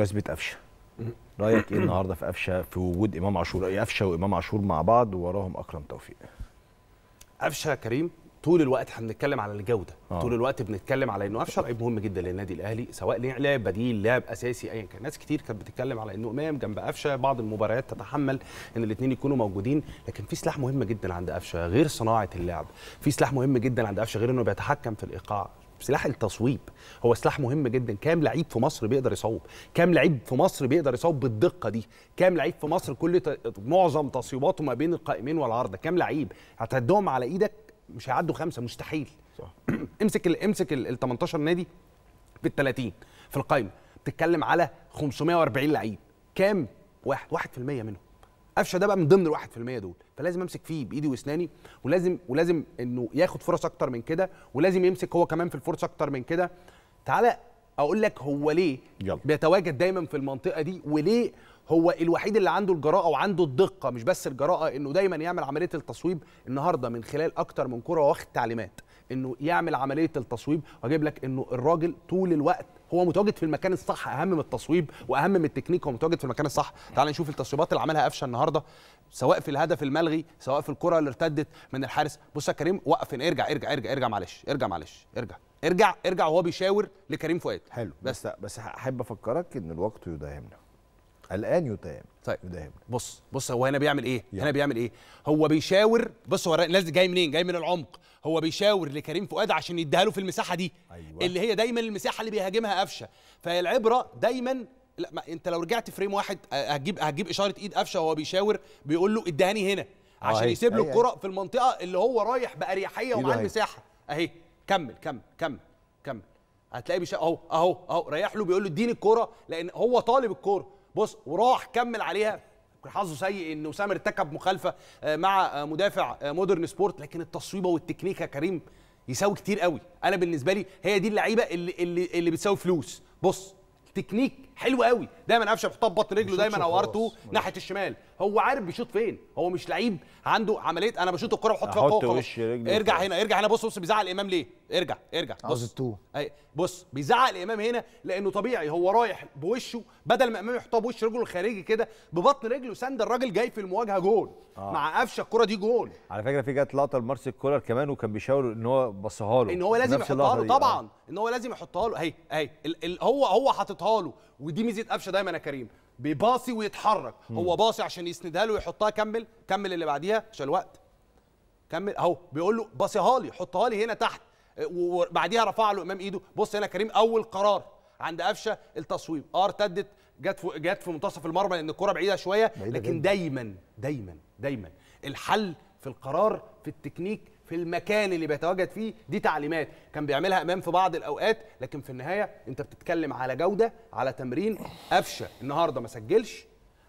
بمناسبه قفشه رايك ايه النهارده في قفشه في وجود امام عاشور قفشه وامام عاشور مع بعض ووراهم اكرم توفيق قفشه كريم طول الوقت احنا بنتكلم على الجوده آه. طول الوقت بنتكلم على انه قفشه لعيب مهم جدا للنادي الاهلي سواء لعب بديل لاعب اساسي ايا كان ناس كتير كانت بتتكلم على انه امام جنب قفشه بعض المباريات تتحمل ان الاثنين يكونوا موجودين لكن في سلاح مهم جدا عند قفشه غير صناعه اللعب في سلاح مهم جدا عند قفشه غير انه بيتحكم في الايقاع سلاح التصويب هو سلاح مهم جدا كام لعيب في مصر بيقدر يصوب كام لعيب في مصر بيقدر يصوب بالدقه دي كام لعيب في مصر كل ت... معظم تصويباته ما بين القائمين والعارضه كام لعيب هتهدهم على ايدك مش هيعدوا خمسه مستحيل صح. امسك ال امسك ال 18 نادي في ال 30 في القائمه بتتكلم على 540 لعيب كام واحد 1% منهم قفشه ده بقى من ضمن الواحد في المية دول فلازم امسك فيه بايدي واسناني ولازم ولازم انه ياخد فرص اكتر من كده ولازم يمسك هو كمان في الفرص اكتر من كده تعالى اقول لك هو ليه يلا. بيتواجد دايما في المنطقه دي وليه هو الوحيد اللي عنده الجراءه وعنده الدقه مش بس الجراءه انه دايما يعمل عمليه التصويب النهارده من خلال اكتر من كره واخد تعليمات انه يعمل عمليه التصويب واجيب لك انه الراجل طول الوقت هو متواجد في المكان الصح اهم من التصويب واهم من التكنيك هو متواجد في المكان الصح تعال نشوف التصويبات اللي عملها قفشه النهارده سواء في الهدف الملغي سواء في الكره اللي ارتدت من الحارس بص يا كريم وقف ارجع ارجع ارجع ارجع معلش ارجع معلش ارجع ارجع ارجع وهو بيشاور لكريم فؤاد حلو بس بس احب افكرك ان الوقت يداهمنا الان يتهم طيب يداهمنا بص بص هو هنا بيعمل ايه يعني. هنا بيعمل ايه هو بيشاور بص هو الناس جاي منين جاي من العمق هو بيشاور لكريم فؤاد عشان يديها له في المساحه دي أيوة. اللي هي دايما المساحه اللي بيهاجمها قفشه فالعبره دايما لا ما انت لو رجعت فريم واحد هتجيب هتجيب اشاره ايد قفشه وهو بيشاور بيقول له اديهاني هنا آه، عشان آه يسيب له أيوة، أيوة. الكره في المنطقه اللي هو رايح باريحيه ومعاه المساحه اهي كمل كمل كمل كمل هتلاقيه بيشاور اهو اهو اهو ريح له بيقول له اديني الكره لان هو طالب الكره بص وراح كمل عليها كان حظه سيء ان اسامه ارتكب مخالفه آه، مع آه، مدافع آه، مودرن سبورت لكن التصويبه والتكنيك يا كريم يساوي كتير قوي انا بالنسبه لي هي دي اللعيبه اللي اللي, اللي بتساوي فلوس بص التكنيك حلو قوي دايما قفشه بيحطها ببطن رجله دايما او ار ناحيه الشمال هو عارف بيشوط فين هو مش لعيب عنده عمليه انا بشوط الكره واحط فيها قوه ارجع فيه. هنا ارجع هنا بص بص بيزعق الامام ليه ارجع ارجع بص التو اي بص بيزعق الامام هنا لانه طبيعي هو رايح بوشه بدل ما امام يحطها بوش رجله الخارجي كده ببطن رجله سند الراجل جاي في المواجهه جول آه. مع قفشه الكره دي جول على فكره في جت لقطه لمارسيل كولر كمان وكان بيشاور ان هو بصها له ان هو لازم يحطها له طبعا ان هو لازم يحطها له اهي اهي هو هو حاططها له ودي ميزه قفشه دايما يا كريم بيباصي ويتحرك م. هو باصي عشان يسندها له ويحطها كمل كمل اللي بعديها عشان الوقت كمل اهو بيقول له باصيها لي حطها لي هنا تحت آه، وبعديها رفع له امام ايده بص هنا كريم اول قرار عند قفشه التصويب اه ارتدت جت في جت في منتصف المرمى لان الكره بعيده شويه لكن دايما دايما دايما الحل في القرار في التكنيك في المكان اللي بيتواجد فيه دي تعليمات كان بيعملها امام في بعض الاوقات لكن في النهايه انت بتتكلم على جوده على تمرين قفشه النهارده ما سجلش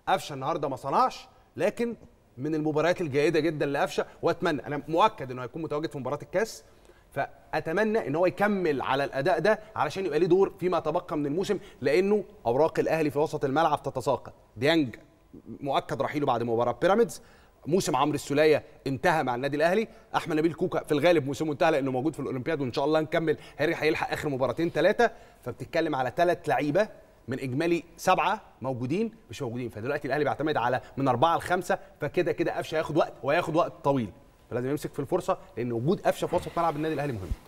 قفشه النهارده ما صنعش لكن من المباريات الجيده جدا لقفشه واتمنى انا مؤكد انه هيكون متواجد في مباراه الكاس فاتمنى ان هو يكمل على الاداء ده علشان يبقى ليه دور فيما تبقى من الموسم لانه اوراق الاهلي في وسط الملعب تتساقط ديانج مؤكد رحيله بعد مباراه بيراميدز موسم عمرو السوليه انتهى مع النادي الاهلي احمد نبيل كوكا في الغالب موسمه انتهى لانه موجود في الاولمبياد وان شاء الله نكمل هنري هيلحق اخر مباراتين ثلاثه فبتتكلم على ثلاث لعيبه من اجمالي سبعه موجودين مش موجودين فدلوقتي الاهلي بيعتمد على من اربعه لخمسه فكده كده قفشه هياخد وقت وهياخد وقت طويل فلازم يمسك في الفرصه لان وجود قفشه في وسط ملعب النادي الاهلي مهم